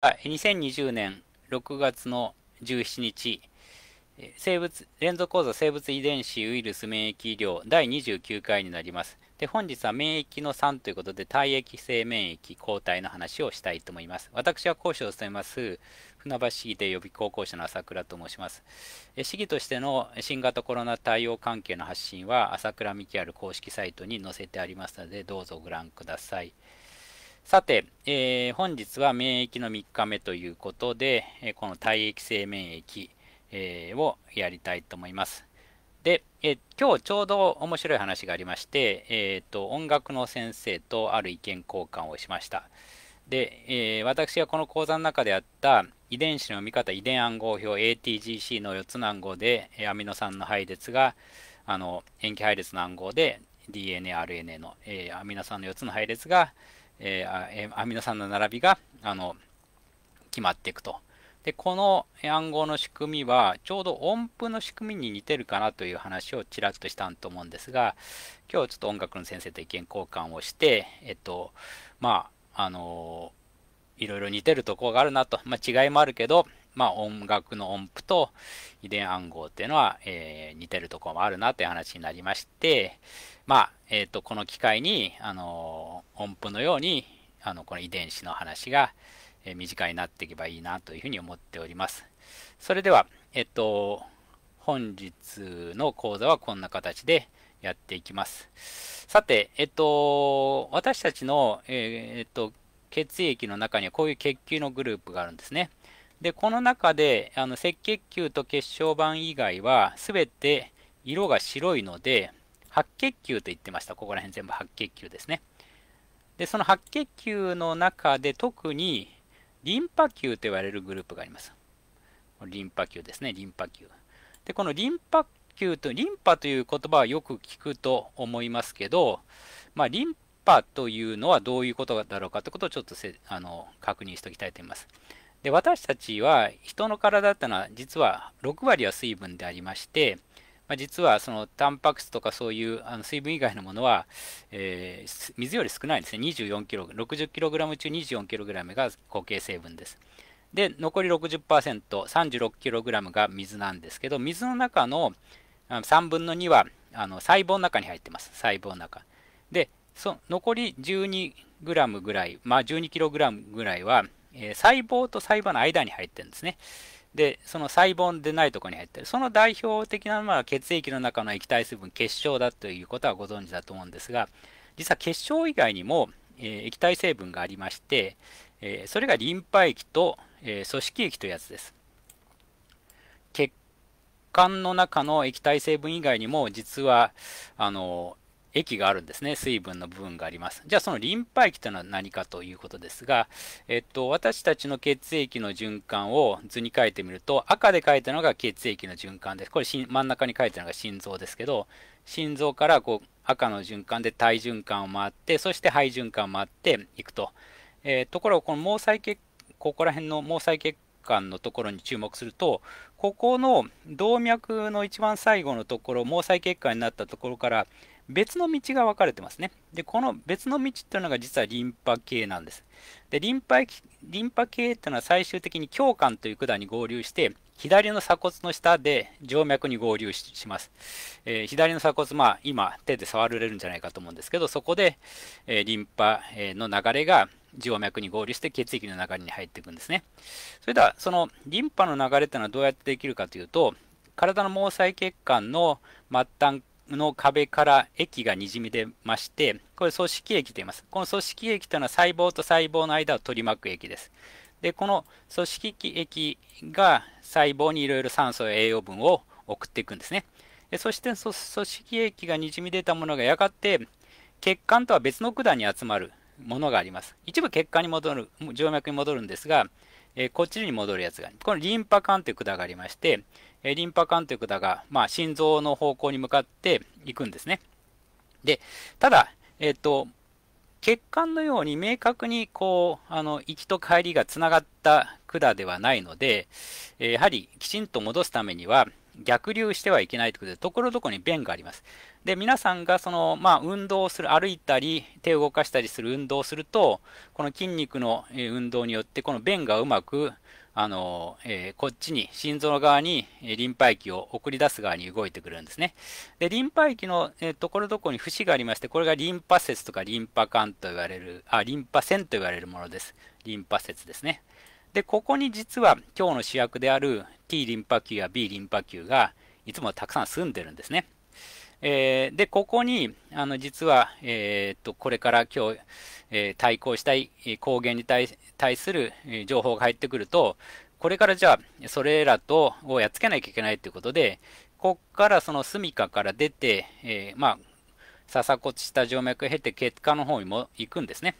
2020年6月の17日、生物連続講座生物遺伝子ウイルス免疫医療第29回になります。で、本日は免疫の3ということで、体液性免疫抗体の話をしたいと思います。私は講師を務めます、船橋市議で予備高校者の朝倉と申します。市議としての新型コロナ対応関係の発信は、朝倉キある公式サイトに載せてありますので、どうぞご覧ください。さて、えー、本日は免疫の3日目ということで、えこの体液性免疫、えー、をやりたいと思います。で、えー、今日ちょうど面白い話がありまして、えーと、音楽の先生とある意見交換をしました。で、えー、私がこの講座の中であった遺伝子の見方遺伝暗号表 ATGC の4つの暗号でアミノ酸の配列があの塩基配列の暗号で DNARNA の、えー、アミノ酸の4つの配列がえー、アミノ酸の並びがあの決まっていくと。で、この暗号の仕組みは、ちょうど音符の仕組みに似てるかなという話をちらっとしたと思うんですが、今日ちょっと音楽の先生と意見交換をして、えっと、まあ、あのいろいろ似てるとこがあるなと、まあ、違いもあるけど、まあ、音楽の音符と遺伝暗号っていうのは、えー、似てるとこもあるなという話になりまして、まあ、えっ、ー、と、この機会に、あの、音符のように、あの、この遺伝子の話が、えー、身近になっていけばいいなというふうに思っております。それでは、えっ、ー、と、本日の講座はこんな形でやっていきます。さて、えっと、私たちの、えー、っと、血液の中にはこういう血球のグループがあるんですね。で、この中で、あの赤血球と血小板以外は、すべて色が白いので、白血球と言ってました。ここら辺全部白血球ですね。で、その白血球の中で特にリンパ球と言われるグループがあります。リンパ球ですね、リンパ球。で、このリンパ球と、リンパという言葉はよく聞くと思いますけど、まあ、リンパというのはどういうことだろうかということをちょっとせあの確認しておきたいと思います。で、私たちは人の体ってのは実は6割は水分でありまして、まあ、実はそのタンパク質とかそういうあの水分以外のものは、えー、水より少ないんですね 24kg 60kg 中 24kg が固形成分ですで残り 60%36kg が水なんですけど水の中の3分の2はあの細胞の中に入ってます細胞の中でそ残り 12g ぐらい、まあ、12kg ぐらいは、えー、細胞と細胞の間に入ってるんですねで、その細胞でないところに入ってる。その代表的なのは血液の中の液体水分結晶だということはご存知だと思うんですが、実は結晶以外にも、えー、液体成分がありまして、えー、それがリンパ液と、えー、組織液というやつです。血管の中の液体成分以外にも実はあの液があるんですね。水分の部分があります。じゃあそのリンパ液というのは何かということですが、えっと、私たちの血液の循環を図に書いてみると、赤で書いたのが血液の循環です。これ真ん中に書いてあるのが心臓ですけど、心臓からこう赤の循環で体循環を回って、そして肺循環を回っていくと。えー、ところがこの毛細血、ここら辺の毛細血管のところに注目すると、ここの動脈の一番最後のところ、毛細血管になったところから、別の道が分かれてますね。で、この別の道っていうのが実はリンパ系なんです。で、リンパリンパ系っていうのは最終的に胸管という管に合流して、左の鎖骨の下で静脈に合流します。えー、左の鎖骨、まあ今手で触られるんじゃないかと思うんですけど、そこで、えー、リンパ、えの流れが静脈に合流して血液の流れに入っていくんですね。それでは、そのリンパの流れっていうのはどうやってできるかというと、体の毛細血管の末端の壁から液がにじみ出まして、これ組織液と言います。この組織液というのは細胞と細胞の間を取り巻く液です。で、この組織液が細胞にいろいろ酸素や栄養分を送っていくんですね。でそして組織液がにじみ出たものがやがて血管とは別の管に集まるものがあります。一部血管に戻る、静脈に戻るんですが、えー、こっちに戻るやつがこのリンパ管という管がありまして、えリンパ管という管が、まあ、心臓の方向に向かっていくんですね。で、ただ、えっ、と、血管のように明確にこうあの行きと帰りがつながった管ではないので、えやはりきちんと戻すためには逆流してはいけないということで、ところどころに便があります。で、皆さんがその、まあ、運動する、歩いたり、手を動かしたりする運動をすると、この筋肉の運動によって、この便がうまくあの、えー、こっちに、心臓側に、えリンパ液を送り出す側に動いてくるんですね。で、リンパ液の、えー、ところどころに節がありまして、これがリンパ節とかリンパ管と言われる、あ、リンパ腺と言われるものです。リンパ節ですね。で、ここに実は今日の主役である T リンパ球や B リンパ球がいつもたくさん住んでるんですね。えー、で、ここに、あの、実は、えー、っと、これから今日、えー、対抗したい抗原に対する情報が入ってくると、これからじゃあ、それらと、をやっつけなきゃいけないということで、こっからその住処から出て、えまあ、鎖骨下静脈を経て血管の方にも行くんですね。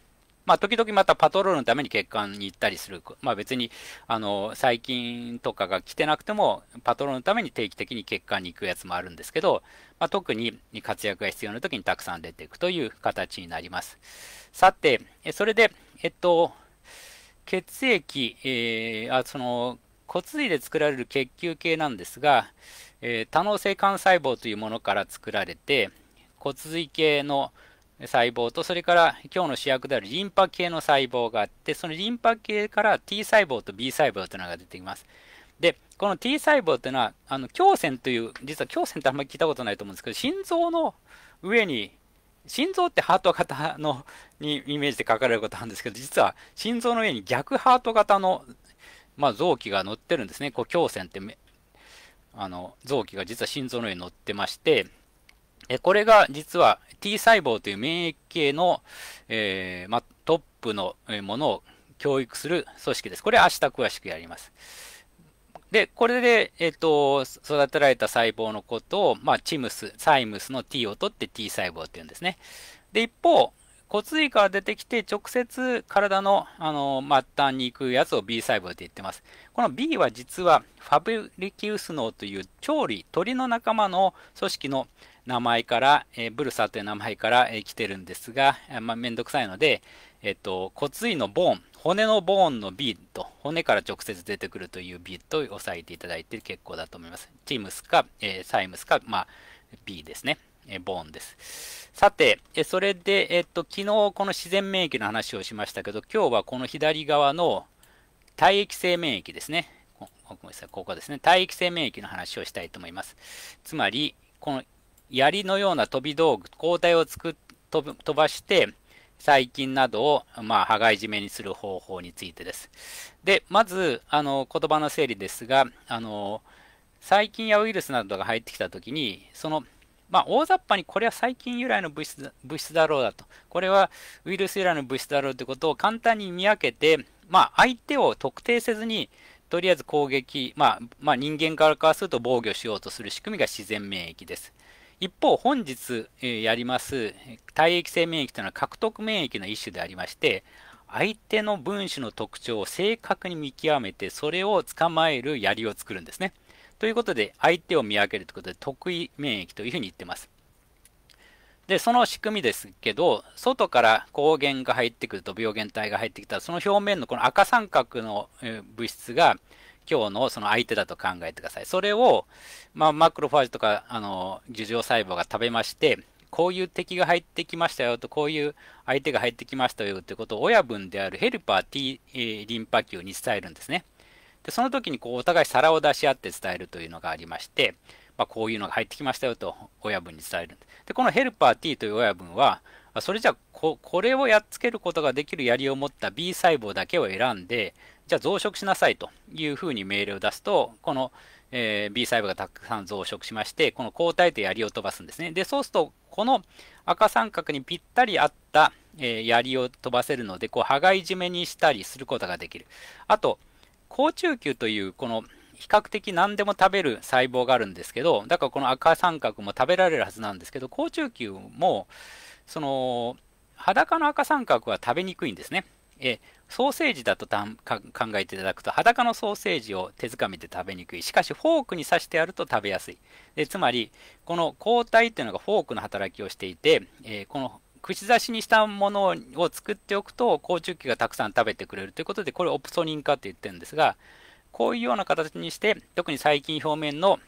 まあ、時々またパトロールのために欠陥に行ったりする。まあ、別に、あの、最近とかが来てなくても、パトロールのために定期的に欠陥に行くやつもあるんですけど、まあ、特に活躍が必要な時にたくさん出ていくという形になります。さて、それで、えっと、血液、えー、あその骨髄で作られる血球系なんですが、えー、多能性幹細胞というものから作られて、骨髄系の、細胞と、それから今日の主役であるリンパ系の細胞があって、そのリンパ系から T 細胞と B 細胞というのが出てきます。で、この T 細胞というのは、あの、胸腺という、実は胸腺ってあんまり聞いたことないと思うんですけど、心臓の上に、心臓ってハート型のにイメージで書かれることなんですけど、実は心臓の上に逆ハート型の、まあ、臓器が乗ってるんですね。こう胸腺ってあの臓器が実は心臓の上に乗ってまして、えこれが実は T 細胞という免疫系の、えー、ま、トップのものを教育する組織です。これ明日詳しくやります。で、これで、えっ、ー、と、育てられた細胞のことを、まあ、チムス、サイムスの T を取って T 細胞っていうんですね。で、一方、骨髄から出てきて直接体のあの末端に行くやつを B 細胞って言ってます。この B は実はファブリキウス脳という調理、鳥の仲間の組織の名前から、えブルサーという名前から、え来てるんですが、まあ、めんどくさいので、えっと、骨髄のボーン、骨のボーンのビッと、骨から直接出てくるというビトを押さえていただいて結構だと思います。チームスか、えー、サイムスか、まあ、B ですね。えボーンです。さて、えそれで、えっと、昨日この自然免疫の話をしましたけど、今日はこの左側の体液性免疫ですね。ごめんなさい、ここですね。体液性免疫の話をしたいと思います。つまり、この槍のような飛び道具、抗体をつく飛ばして、細菌などを、まあ、羽交い締めにする方法についてです。で、まず、あの、言葉の整理ですが、あの、細菌やウイルスなどが入ってきたときに、その、まあ、大雑把にこれは細菌由来の物質物質だろうだと、これはウイルス由来の物質だろうということを簡単に見分けて、まあ、相手を特定せずに、とりあえず攻撃、まあ、まあ、人間らからすると防御しようとする仕組みが自然免疫です。一方、本日、えやります体液性免疫というのは獲得免疫の一種でありまして、相手の分子の特徴を正確に見極めて、それを捕まえる槍を作るんですね。ということで、相手を見分けるということで、得意免疫というふうに言ってます。で、その仕組みですけど、外から抗原が入ってくると病原体が入ってきたら、その表面のこの赤三角の物質が、今日のその相手だと考えてください。それを、まあ、マクロファージとか、あの、樹状細胞が食べまして、こういう敵が入ってきましたよと、こういう相手が入ってきましたよということを親分であるヘルパー T、リンパ球に伝えるんですね。で、その時にこうお互い皿を出し合って伝えるというのがありまして、まあ、こういうのが入ってきましたよと親分に伝えるんです。で、このヘルパー T という親分は、それじゃここれをやっつけることができる槍を持った B 細胞だけを選んで、じゃあ増殖しなさいというふうに命令を出すと、この、えー、B 細胞がたくさん増殖しまして、この抗体と槍を飛ばすんですね。で、そうすると、この赤三角にぴったり合った、えー、槍を飛ばせるので、こう、羽交い締めにしたりすることができる。あと、甲虫球という、この、比較的何でも食べる細胞があるんですけど、だからこの赤三角も食べられるはずなんですけど、甲虫球も、その、裸の赤三角は食べにくいんですね。えソーセージだと考えていただくと、裸のソーセージを手づかみで食べにくい。しかし、フォークに刺してあると食べやすい。でつまり、この抗体っていうのがフォークの働きをしていて、えー、この串刺しにしたものを作っておくと、甲虫器がたくさん食べてくれるということで、これオプソニン化って言ってるんですが、こういうような形にして、特に細菌表面の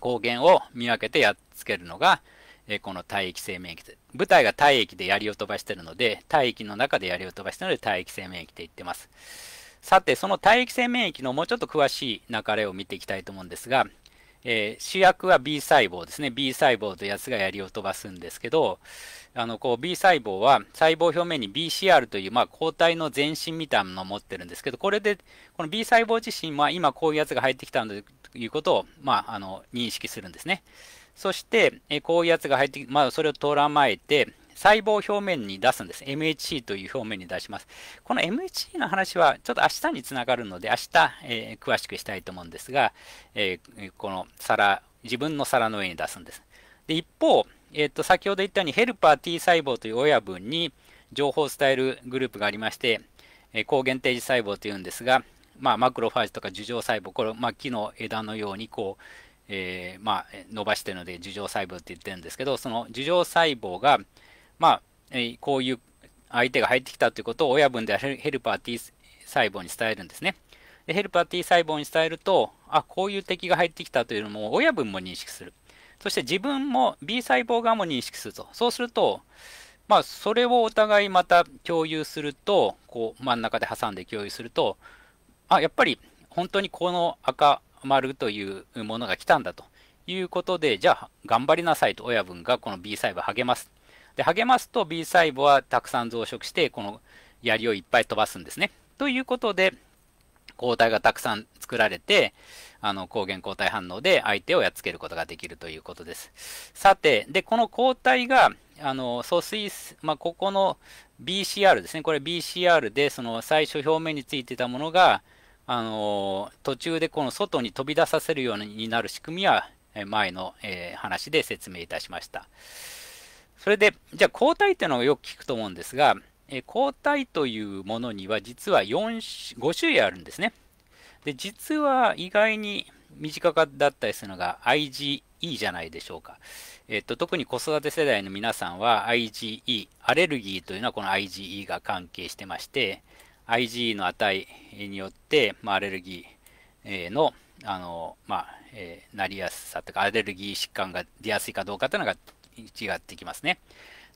抗原を見分けてやっつけるのが、えこの体液性免疫で舞台が体液で槍を飛ばしてるので体液の中で槍を飛ばしてるので体液性免疫って言ってますさてその体液性免疫のもうちょっと詳しい流れを見ていきたいと思うんですが、えー、主役は B 細胞ですね B 細胞というやつが槍を飛ばすんですけどあのこう B 細胞は細胞表面に BCR というまあ抗体の全身みたいなのを持ってるんですけどこれでこの B 細胞自身は今こういうやつが入ってきたんだということをまああの認識するんですねそして、えこういうやつが入って、まあ、それをとらまえて、細胞表面に出すんです。MHC という表面に出します。この MHC の話はちょっと明日につながるので、明日、えー、詳しくしたいと思うんですが、えー、この皿、自分の皿の上に出すんです。で一方、えーと、先ほど言ったようにヘルパー T 細胞という親分に情報を伝えるグループがありまして、えー、抗原定時細胞というんですが、まあ、マクロファージとか樹状細胞、これ、まあ、木の枝のようにこう、えー、まあ、伸ばしてるので樹状細胞って言ってるんですけどその樹状細胞が、まあえー、こういう相手が入ってきたということを親分であるヘルパー T 細胞に伝えるんですねでヘルパー T 細胞に伝えるとあこういう敵が入ってきたというのを親分も認識するそして自分も B 細胞側も認識するとそうするとまあ、それをお互いまた共有すると、こう真ん中で挟んで共有すると、あ、やっぱり本当にこの赤丸というものが来たんだということで、じゃあ頑張りなさいと親分がこの B 細胞励ます。で、励ますと B 細胞はたくさん増殖して、この槍をいっぱい飛ばすんですね。ということで、抗体がたくさん作られて、あの抗原抗体反応で相手をやっつけることができるということです。さて、で、この抗体が、あの、疎水、まあ、ここの BCR ですね。これ BCR で、その最初表面についてたものが、あの途中でこの外に飛び出させるようになる仕組みは前の、え話で説明いたしました。それで、じゃあ抗体っていうのをよく聞くと思うんですが、え抗体というものには実は4 5種類あるんですね。で、実は意外に身近だったりするのが IgE じゃないでしょうか。えっと、特に子育て世代の皆さんは IgE、アレルギーというのはこの IgE が関係してまして、IgE の値によって、まあ、アレルギーのあの、まあえー、なりやすさとかアレルギー疾患が出やすいかどうかというのが違ってきますね。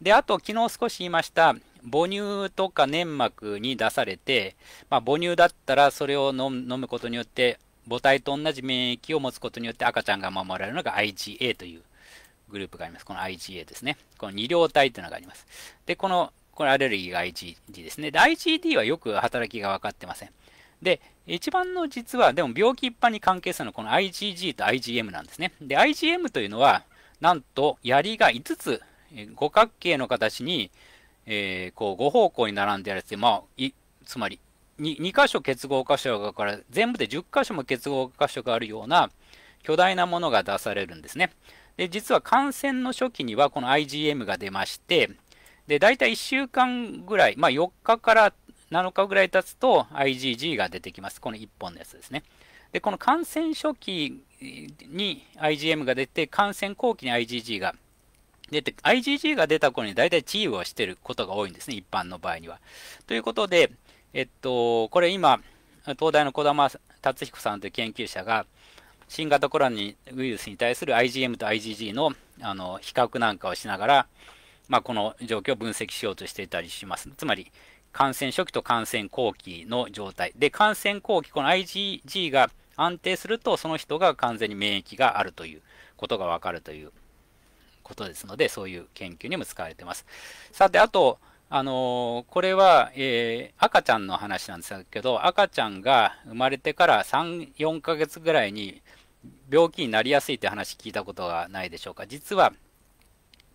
であと昨日少し言いました母乳とか粘膜に出されて、まあ、母乳だったらそれを飲むことによって母体と同じ免疫を持つことによって赤ちゃんが守られるのが IgA というグループがあります。この IgA ですね。この2両体というのがあります。で、このこれアレルギーが IgD ですね。で、IgD はよく働きが分かってません。で、一番の実は、でも病気一般に関係するのはこの IgG と IgM なんですね。で、IgM というのは、なんと槍が5つ、五角形の形に、えー、こう5方向に並んであるやつで、まあ、つまり 2, 2箇所結合箇所がから全部で10箇所も結合箇所があるような巨大なものが出されるんですね。で実は感染の初期にはこの IgM が出ましてで、大体1週間ぐらい、まあ、4日から7日ぐらい経つと IgG が出てきます。この1本のやつですね。で、この感染初期に IgM が出て、感染後期に IgG が出て、IgG が出た頃に大体治癒をしていることが多いんですね、一般の場合には。ということで、えっと、これ今、東大の児玉達彦さんという研究者が、新型コロナウイルスに対する IgM と IgG のあの比較なんかをしながら、まあ、この状況を分析しようとしていたりします。つまり、感染初期と感染後期の状態。で、感染後期、この IgG が安定すると、その人が完全に免疫があるということがわかるということですので、そういう研究にも使われています。さて、あと、あのー、これは、えー、赤ちゃんの話なんですけど、赤ちゃんが生まれてから3、4ヶ月ぐらいに病気になりやすいって話聞いたことがないでしょうか。実は、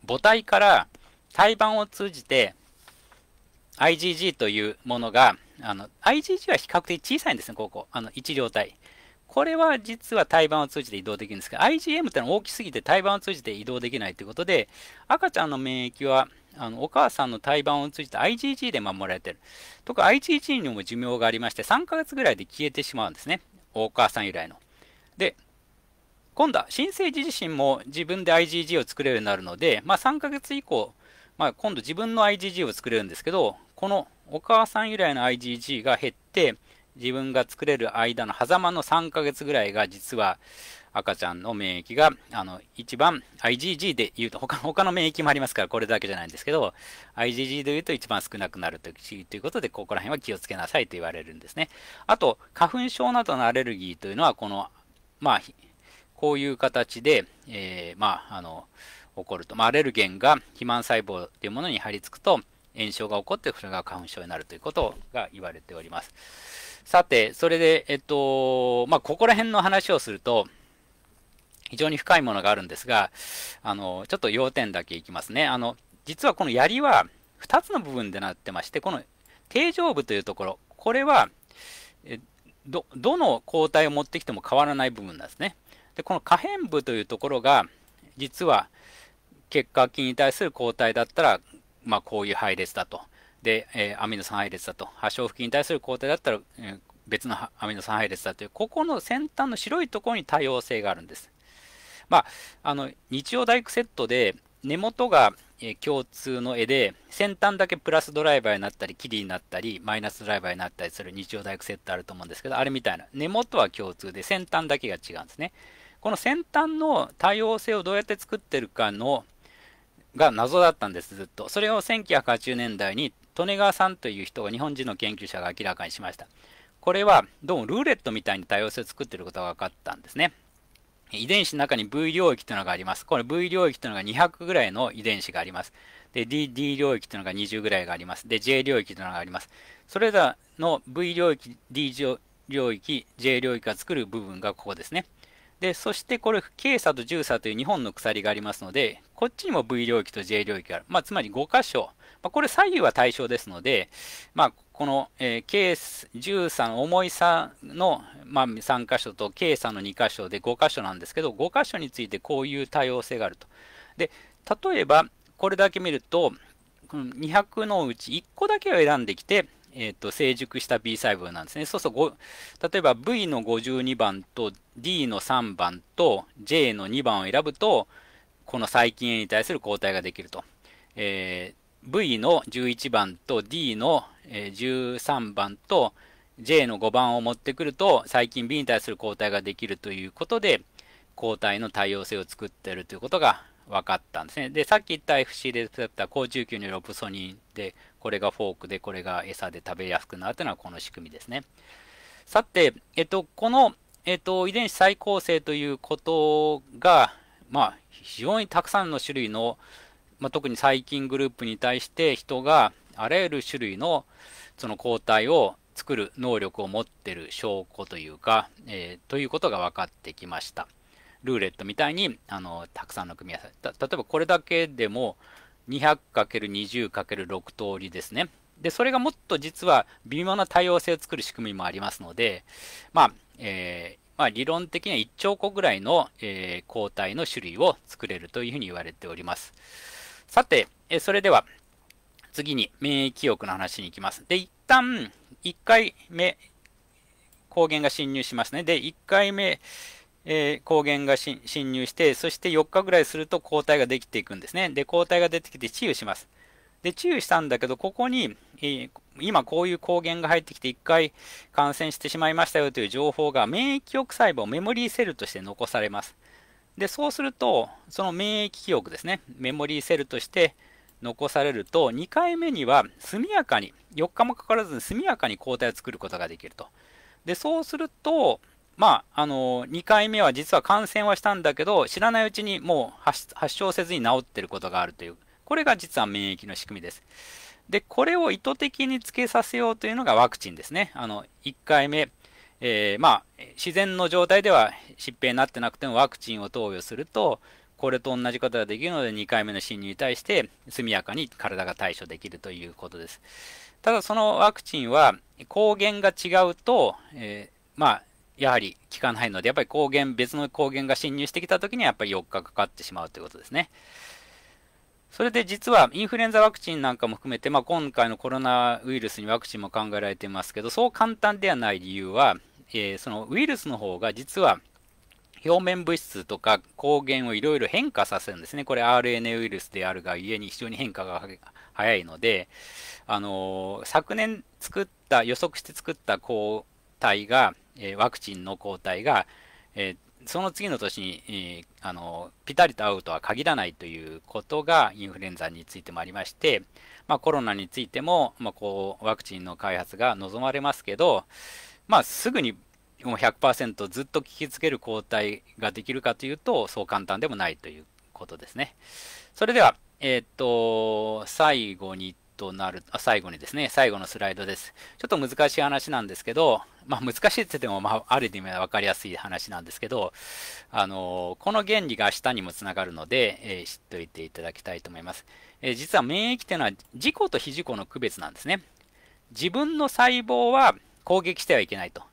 母体から胎盤を通じて IgG というものが、あの、IgG は比較的小さいんですね、ここ。あの、1両体。これは実は胎盤を通じて移動できるんですが、IgM ってのは大きすぎて胎盤を通じて移動できないということで、赤ちゃんの免疫は、あのお母さんの胎盤を通じて IgG で守られてる。特に IgG にも寿命がありまして、3ヶ月ぐらいで消えてしまうんですね。お母さん由来の。で、今度は新生児自身も自分で IgG を作れるようになるので、まあ、3ヶ月以降、まあ、今度自分の IgG を作れるんですけど、このお母さん由来の IgG が減って、自分が作れる間の狭間の3ヶ月ぐらいが実は赤ちゃんの免疫が、あの、一番 IgG で言うと、他他の免疫もありますから、これだけじゃないんですけど、IgG で言うと一番少なくなるということで、ここら辺は気をつけなさいと言われるんですね。あと、花粉症などのアレルギーというのは、この、まあ、こういう形で、えー、まあ、あの、起こると。まあ、アレルゲンが肥満細胞というものに張り付くと、炎症が起こって、それが花粉症になるということが言われております。さて、それで、えっと、まあ、ここら辺の話をすると、非常に深いものがあるんですが、あの、ちょっと要点だけいきますね。あの、実はこの槍は2つの部分でなってまして、この定常部というところ、これは、ど、どの抗体を持ってきても変わらない部分なんですね。でこの可変部というところが実は結核菌に対する抗体だったら、まあ、こういう配列だとで、えー、アミノ酸配列だと破傷付近に対する抗体だったら、えー、別のアミノ酸配列だというここの先端の白いところに多様性があるんです、まあ、あの日曜大工セットで根元が共通の絵で先端だけプラスドライバーになったりキリになったりマイナスドライバーになったりする日曜大工セットあると思うんですけどあれみたいな根元は共通で先端だけが違うんですねこの先端の多様性をどうやって作ってるかのが謎だったんですずっとそれを1980年代に利根川さんという人が日本人の研究者が明らかにしましたこれはどうもルーレットみたいに多様性を作ってることが分かったんですね遺伝子の中に V 領域というのがあります。この V 領域というのが200ぐらいの遺伝子があります。で、D、D 領域というのが20ぐらいがあります。で、J 領域というのがあります。それらの V 領域、D 領域、J 領域が作る部分がここですね。でそしてこれ、K 差と10差という2本の鎖がありますので、こっちにも V 領域と J 領域がある、まあ、つまり5箇所、まあ、これ左右は対称ですので、まあ、この、えー、3重重い差の、まあ、3箇所と K 差の2箇所で5箇所なんですけど、5箇所についてこういう多様性があると。で例えば、これだけ見ると、この200のうち1個だけを選んできて、えーと、成熟した B 細胞なんですね。そうそう例えば V の52番と D の3番と J の2番を選ぶと、この細菌 A に対する抗体ができると。えー、v の11番と D の13番と J の5番を持ってくると、細菌 B に対する抗体ができるということで、抗体の多様性を作っているということが分かったんですね。で、さっき言った FC レセプター、高中球にロプソニンで、これがフォークで、これが餌で食べやすくなるというのはこの仕組みですね。さて、えっと、この、えっと、遺伝子再構成ということが、まあ、非常にたくさんの種類の、まあ、特に細菌グループに対して人があらゆる種類のその抗体を作る能力を持ってる証拠というか、えー、ということが分かってきました。ルーレットみたいにあのたくさんの組み合わせ例えばこれだけでも 200×20×6 通りですね。で、それがもっと実は微妙な多様性を作る仕組みもありますので、まあ、えー、まあ、理論的には1兆個ぐらいの、えー、抗体の種類を作れるというふうに言われております。さて、えそれでは次に免疫記憶の話に行きます。で、一旦1回目、抗原が侵入しますね。で、1回目、えー、抗原が侵入して、そして4日ぐらいすると抗体ができていくんですね。で、抗体が出てきて治癒します。で、治癒したんだけど、ここに、えー、今こういう抗原が入ってきて1回感染してしまいましたよという情報が免疫記憶細胞、メモリーセルとして残されます。で、そうすると、その免疫記憶ですね、メモリーセルとして残されると、2回目には速やかに、4日もかからずに速やかに抗体を作ることができると。で、そうすると、まあ、あのー、2回目は実は感染はしたんだけど、知らないうちにもう発症せずに治ってることがあるという、これが実は免疫の仕組みです。で、これを意図的につけさせようというのがワクチンですね。あの、1回目、えー、まあ、自然の状態では疾病になってなくてもワクチンを投与すると、これと同じことができるので、2回目の侵入に対して速やかに体が対処できるということです。ただ、そのワクチンは、抗原が違うと、えー、まあ、やはり効かないので、やっぱり抗原、別の抗原が侵入してきたときにはやっぱり4日かかってしまうということですね。それで実はインフルエンザワクチンなんかも含めて、まあ、今回のコロナウイルスにワクチンも考えられていますけど、そう簡単ではない理由は、えー、そのウイルスの方が実は表面物質とか抗原をいろいろ変化させるんですね。これ RNA ウイルスであるがゆえに非常に変化が早いので、あのー、昨年作った、予測して作った抗体がえワクチンの抗体が、えその次の年に、えー、あのピタリと合うとは限らないということがインフルエンザについてもありまして、まあ、コロナについても、まあ、こうワクチンの開発が望まれますけど、まあ、すぐにもう100%ずっと効きつける抗体ができるかというとそう簡単でもないということですね。それでは、えー、っと最後にとなる、あ最後にですね、最後のスライドです。ちょっと難しい話なんですけど、まあ難しいって言っても、まあある意味は分かりやすい話なんですけど、あの、この原理が明日にもつながるので、えー、知っておいていただきたいと思います。えー、実は免疫っていうのは自己と非自己の区別なんですね。自分の細胞は攻撃してはいけないと。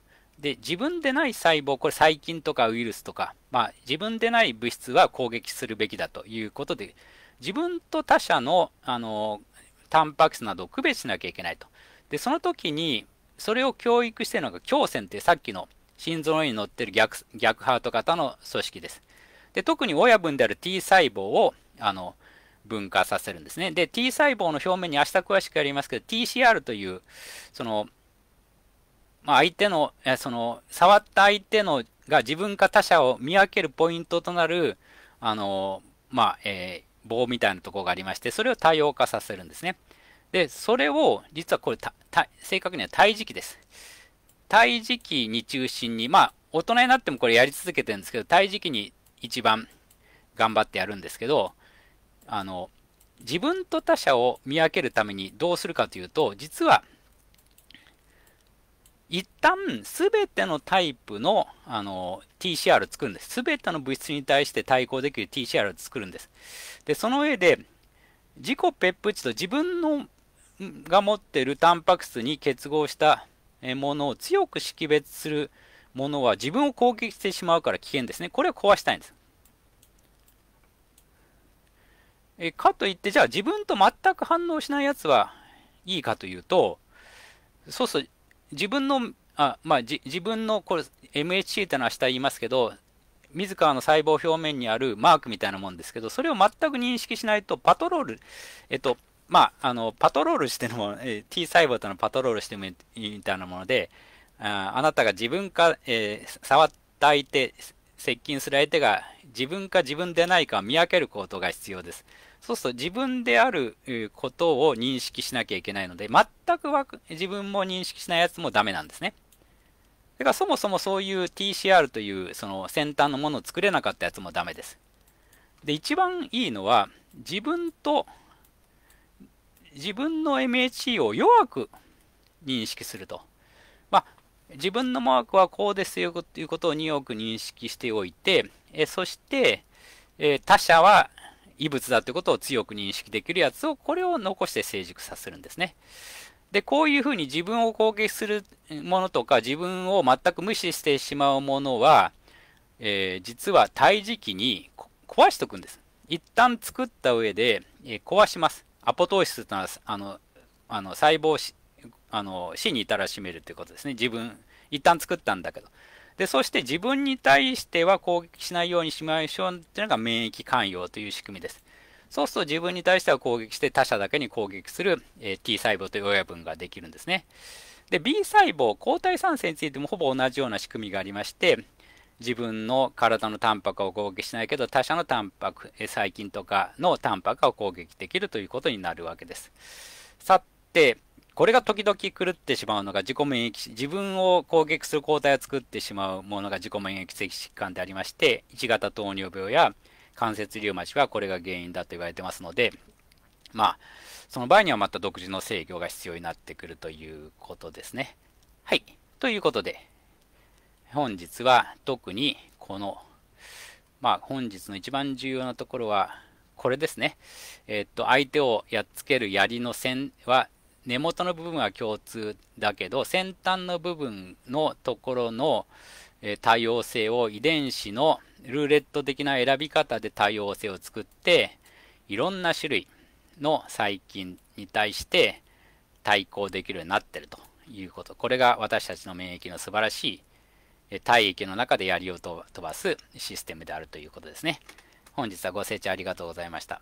で、自分でない細胞、これ細菌とかウイルスとか、まあ自分でない物質は攻撃するべきだということで、自分と他者の、あの、タンパク質などを区別しなきゃいけないと。で、その時に、それを教育しているのが胸腺ってさっきの心臓の上に乗ってる逆逆ハート型の組織です。で、特に親分である T 細胞を、あの、分化させるんですね。で、T 細胞の表面に明日詳しくやりますけど、TCR という、その、まあ、相手の、えその、触った相手のが自分か他者を見分けるポイントとなる、あの、まあ、え棒みたいなところがありまして、それを多様化させるんですね。で、それを、実はこれ、正確には胎児期です。胎児期に中心に、まあ、大人になってもこれやり続けてるんですけど、胎児期に一番頑張ってやるんですけど、あの、自分と他者を見分けるためにどうするかというと、実は一旦すべてのタイプのあの TCR 作るんです。すべての物質に対して対抗できる TCR を作るんです。で、その上で、自己ペプチと自分のが持っているタンパク質に結合したものを強く識別するものは自分を攻撃してしまうから危険ですね。これを壊したいんです。えかといって、じゃあ自分と全く反応しないやつはいいかというと、そうそう、自分の、あまあ、自分のこれ MHC ってのは下言いますけど、自らの細胞表面にあるマークみたいなもんですけど、それを全く認識しないと、パトロール、えっと、まあ、あのパトロールしてのも、えー、T 細胞とのパトロールしてもみたいなもので、ああなたが自分から、えー、触った相手、接近する相手が自分か自分でないかを見分けることが必要です。そうすると自分であることを認識しなきゃいけないので、全く自分も認識しないやつもダメなんですね。だからそもそもそういう TCR というその先端のものを作れなかったやつもダメです。で、一番いいのは自分と自分の MHC を弱く認識すると。自分のマークはこうですよということをよく認識しておいて、えそして、え他者は異物だということを強く認識できるやつを、これを残して成熟させるんですね。で、こういうふうに自分を攻撃するものとか、自分を全く無視してしまうものは、えー、実は胎児期に壊しとくんです。一旦作った上で、えー、壊します。アポトーシスというのは、あの、あの細胞あの死に至らしめるということですね。自分、一旦作ったんだけど。で、そして自分に対しては攻撃しないようにしましょうっていうのが免疫寛容という仕組みです。そうすると自分に対しては攻撃して他者だけに攻撃する、えー、T 細胞という親分ができるんですね。で、B 細胞、抗体酸性についてもほぼ同じような仕組みがありまして、自分の体のタンパクを攻撃しないけど他者のタンパク、え細菌とかのタンパクを攻撃できるということになるわけです。さて、これが時々狂ってしまうのが自己免疫、自分を攻撃する抗体を作ってしまうものが自己免疫的疾患でありまして、1型糖尿病や関節リウマチはこれが原因だと言われてますので、まあ、その場合にはまた独自の制御が必要になってくるということですね。はい。ということで、本日は特にこの、まあ、本日の一番重要なところは、これですね。えー、っと、相手をやっつける槍の線は根元の部分は共通だけど先端の部分のところの多様性を遺伝子のルーレット的な選び方で多様性を作っていろんな種類の細菌に対して対抗できるようになってるということこれが私たちの免疫の素晴らしい体液の中で槍を飛ばすシステムであるということですね本日はご清聴ありがとうございました